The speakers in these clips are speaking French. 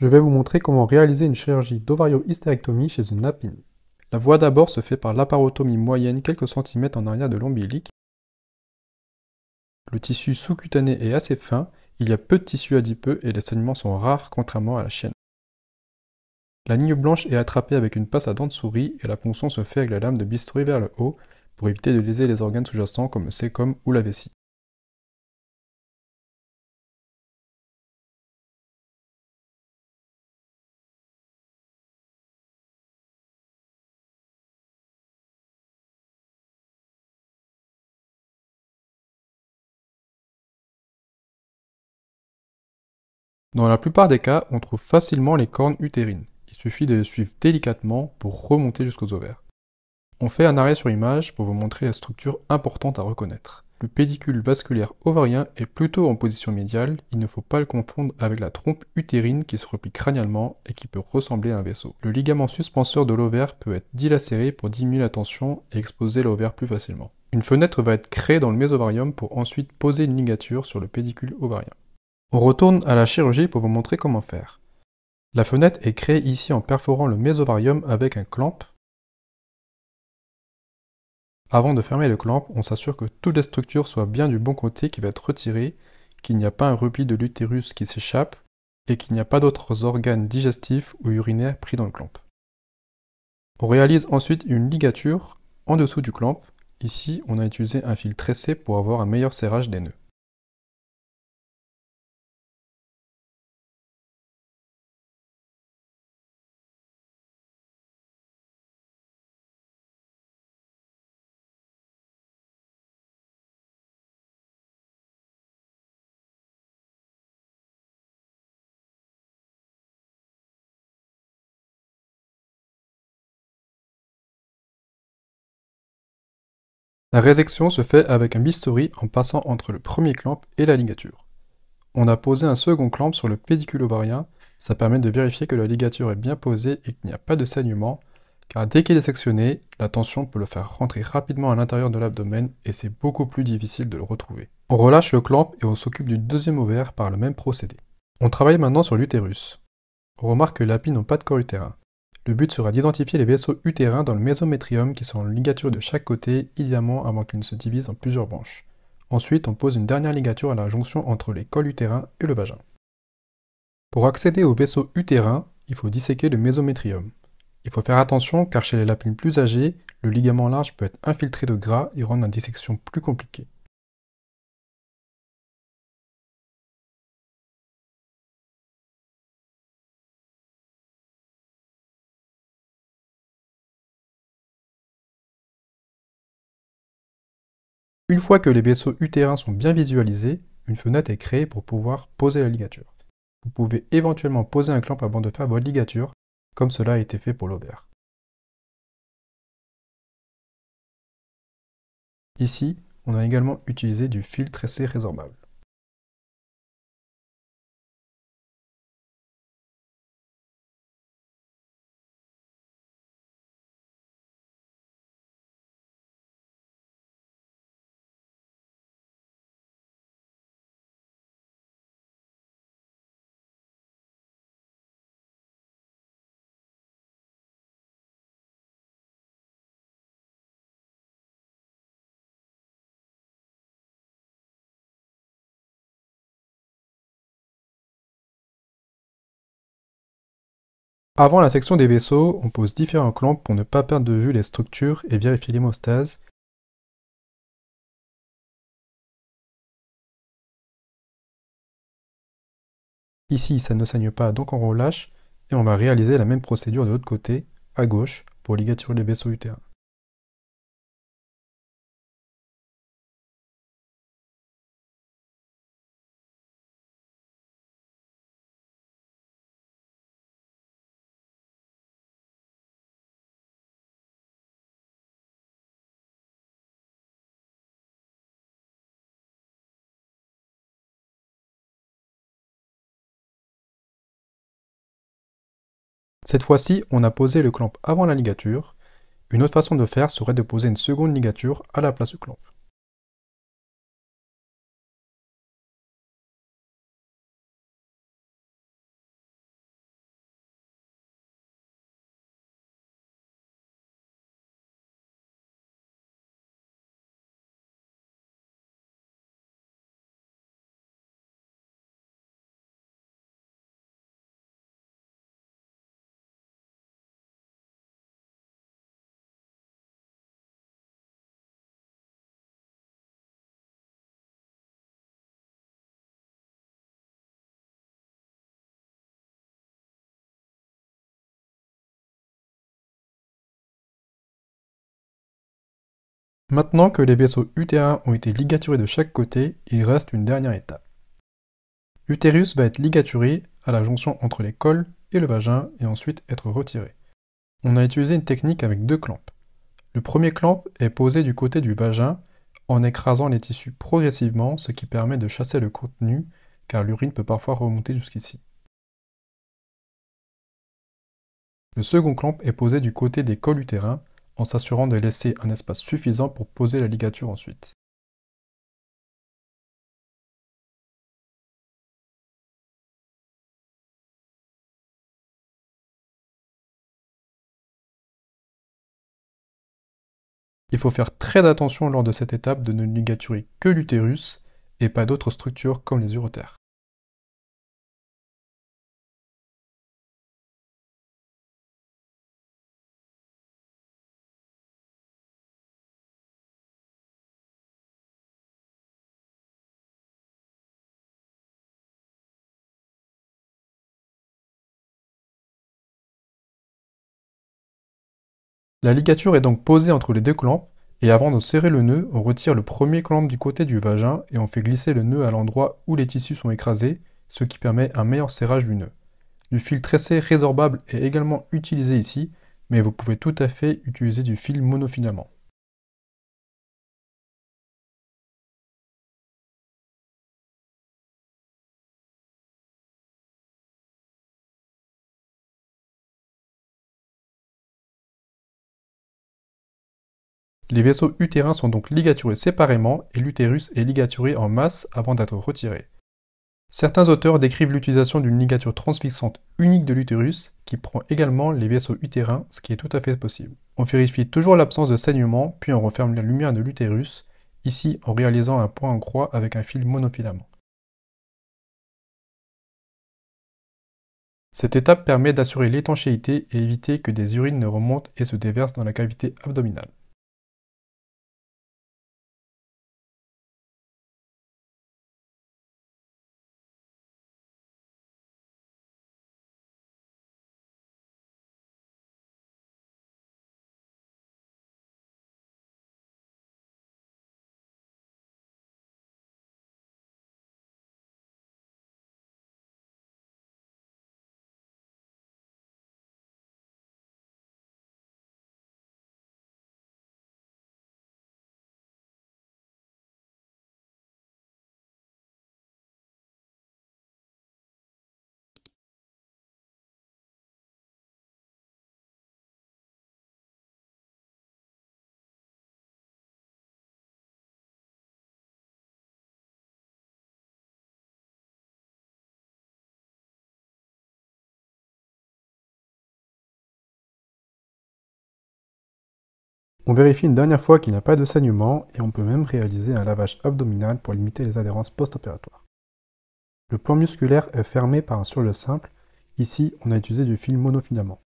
Je vais vous montrer comment réaliser une chirurgie d'ovario-hystérectomie chez une lapine. La voie d'abord se fait par l'aparotomie moyenne quelques centimètres en arrière de l'ombilic. Le tissu sous-cutané est assez fin, il y a peu de tissu adipeux et les saignements sont rares contrairement à la chienne. La ligne blanche est attrapée avec une passe à dents de souris et la ponction se fait avec la lame de bistouri vers le haut pour éviter de léser les organes sous-jacents comme le sécom ou la vessie. Dans la plupart des cas, on trouve facilement les cornes utérines. Il suffit de les suivre délicatement pour remonter jusqu'aux ovaires. On fait un arrêt sur image pour vous montrer la structure importante à reconnaître. Le pédicule vasculaire ovarien est plutôt en position médiale, il ne faut pas le confondre avec la trompe utérine qui se replie crânialement et qui peut ressembler à un vaisseau. Le ligament suspenseur de l'ovaire peut être dilacéré pour diminuer la tension et exposer l'ovaire plus facilement. Une fenêtre va être créée dans le mésovarium pour ensuite poser une ligature sur le pédicule ovarien. On retourne à la chirurgie pour vous montrer comment faire. La fenêtre est créée ici en perforant le mésovarium avec un clamp. Avant de fermer le clamp, on s'assure que toutes les structures soient bien du bon côté qui va être retiré, qu'il n'y a pas un repli de l'utérus qui s'échappe et qu'il n'y a pas d'autres organes digestifs ou urinaires pris dans le clamp. On réalise ensuite une ligature en dessous du clamp. Ici, on a utilisé un fil tressé pour avoir un meilleur serrage des nœuds. La résection se fait avec un bistouri en passant entre le premier clamp et la ligature. On a posé un second clamp sur le pédicule ovarien, ça permet de vérifier que la ligature est bien posée et qu'il n'y a pas de saignement, car dès qu'il est sectionné, la tension peut le faire rentrer rapidement à l'intérieur de l'abdomen et c'est beaucoup plus difficile de le retrouver. On relâche le clamp et on s'occupe du deuxième ovaire par le même procédé. On travaille maintenant sur l'utérus. On remarque que les lapines n'ont pas de corps utérin. Le but sera d'identifier les vaisseaux utérins dans le mésométrium qui sont en ligature de chaque côté, idéalement avant qu'ils ne se divisent en plusieurs branches. Ensuite, on pose une dernière ligature à la jonction entre les cols utérins et le vagin. Pour accéder au vaisseaux utérin, il faut disséquer le mésométrium. Il faut faire attention car chez les lapines plus âgées, le ligament large peut être infiltré de gras et rendre la dissection plus compliquée. Une fois que les vaisseaux utérins sont bien visualisés, une fenêtre est créée pour pouvoir poser la ligature. Vous pouvez éventuellement poser un clamp avant de faire votre ligature, comme cela a été fait pour l'ovaire. Ici, on a également utilisé du fil tressé résorbable. Avant la section des vaisseaux, on pose différents clamps pour ne pas perdre de vue les structures et vérifier l'hémostase. Ici, ça ne saigne pas, donc on relâche, et on va réaliser la même procédure de l'autre côté, à gauche, pour ligaturer les vaisseaux utérins. Cette fois-ci, on a posé le clamp avant la ligature. Une autre façon de faire serait de poser une seconde ligature à la place du clamp. Maintenant que les vaisseaux utérins ont été ligaturés de chaque côté, il reste une dernière étape. L'utérus va être ligaturé à la jonction entre les cols et le vagin et ensuite être retiré. On a utilisé une technique avec deux clampes. Le premier clamp est posé du côté du vagin en écrasant les tissus progressivement, ce qui permet de chasser le contenu car l'urine peut parfois remonter jusqu'ici. Le second clamp est posé du côté des cols utérins en s'assurant de laisser un espace suffisant pour poser la ligature ensuite. Il faut faire très attention lors de cette étape de ne ligaturer que l'utérus et pas d'autres structures comme les urotères. La ligature est donc posée entre les deux clampes et avant de serrer le nœud, on retire le premier clamp du côté du vagin et on fait glisser le nœud à l'endroit où les tissus sont écrasés, ce qui permet un meilleur serrage du nœud. Du fil tressé résorbable est également utilisé ici, mais vous pouvez tout à fait utiliser du fil monofilament. Les vaisseaux utérins sont donc ligaturés séparément et l'utérus est ligaturé en masse avant d'être retiré. Certains auteurs décrivent l'utilisation d'une ligature transfixante unique de l'utérus qui prend également les vaisseaux utérins, ce qui est tout à fait possible. On vérifie toujours l'absence de saignement, puis on referme la lumière de l'utérus, ici en réalisant un point en croix avec un fil monofilament. Cette étape permet d'assurer l'étanchéité et éviter que des urines ne remontent et se déversent dans la cavité abdominale. On vérifie une dernière fois qu'il n'y a pas de saignement et on peut même réaliser un lavage abdominal pour limiter les adhérences post-opératoires. Le plan musculaire est fermé par un surle simple. Ici, on a utilisé du fil monofilament.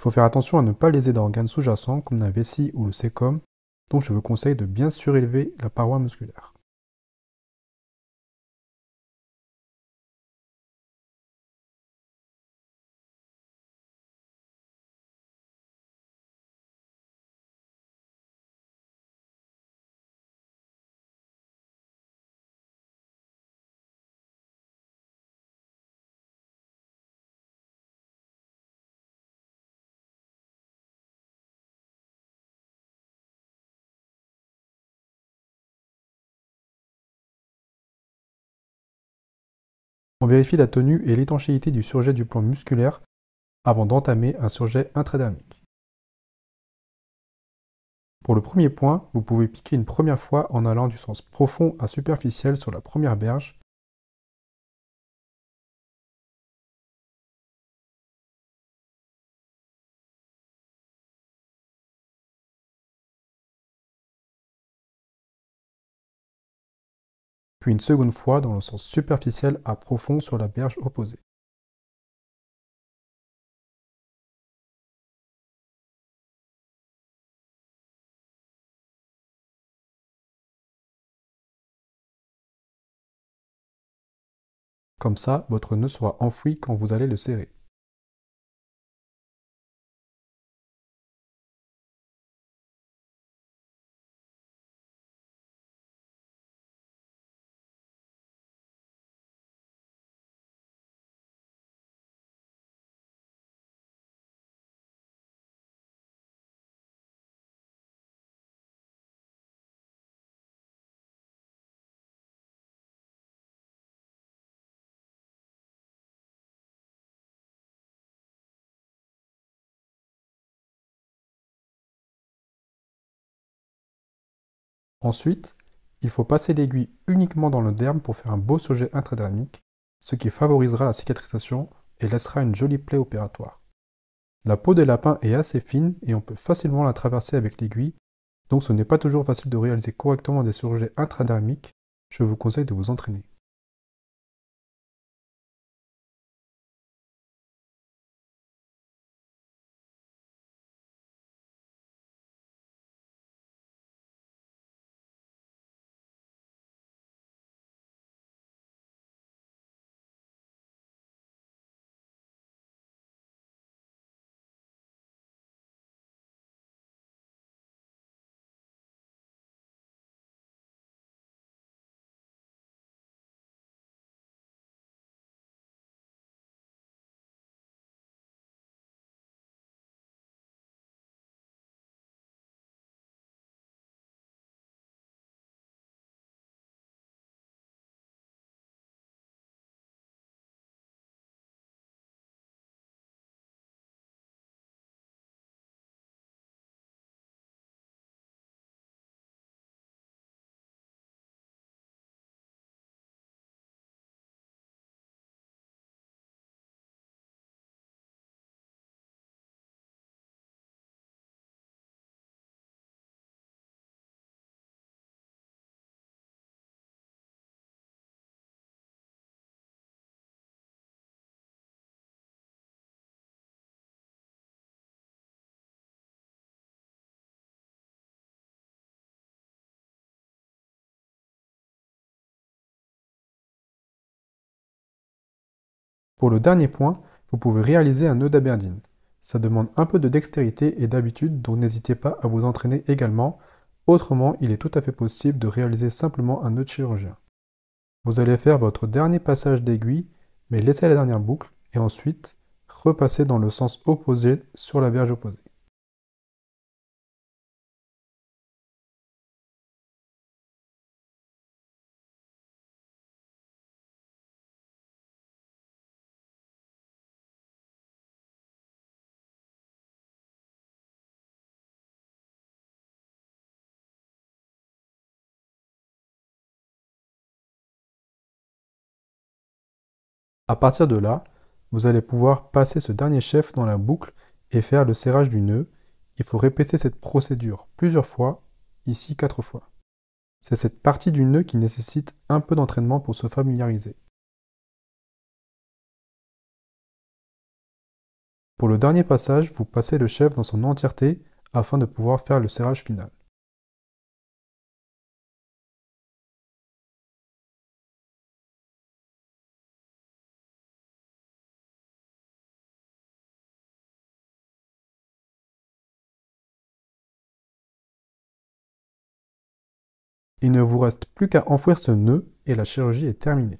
Il faut faire attention à ne pas léser d'organes sous-jacents comme la vessie ou le sécom, donc je vous conseille de bien surélever la paroi musculaire. On vérifie la tenue et l'étanchéité du surjet du plan musculaire avant d'entamer un surjet intradermique. Pour le premier point, vous pouvez piquer une première fois en allant du sens profond à superficiel sur la première berge puis une seconde fois dans le sens superficiel à profond sur la berge opposée. Comme ça, votre nœud sera enfoui quand vous allez le serrer. Ensuite, il faut passer l'aiguille uniquement dans le derme pour faire un beau sujet intradermique, ce qui favorisera la cicatrisation et laissera une jolie plaie opératoire. La peau des lapins est assez fine et on peut facilement la traverser avec l'aiguille, donc ce n'est pas toujours facile de réaliser correctement des surjets intradermiques, je vous conseille de vous entraîner. Pour le dernier point, vous pouvez réaliser un nœud d'Aberdeen. Ça demande un peu de dextérité et d'habitude, donc n'hésitez pas à vous entraîner également. Autrement, il est tout à fait possible de réaliser simplement un nœud de chirurgien. Vous allez faire votre dernier passage d'aiguille, mais laissez la dernière boucle et ensuite repassez dans le sens opposé sur la verge opposée. À partir de là, vous allez pouvoir passer ce dernier chef dans la boucle et faire le serrage du nœud. Il faut répéter cette procédure plusieurs fois, ici quatre fois. C'est cette partie du nœud qui nécessite un peu d'entraînement pour se familiariser. Pour le dernier passage, vous passez le chef dans son entièreté afin de pouvoir faire le serrage final. Il ne vous reste plus qu'à enfouir ce nœud et la chirurgie est terminée.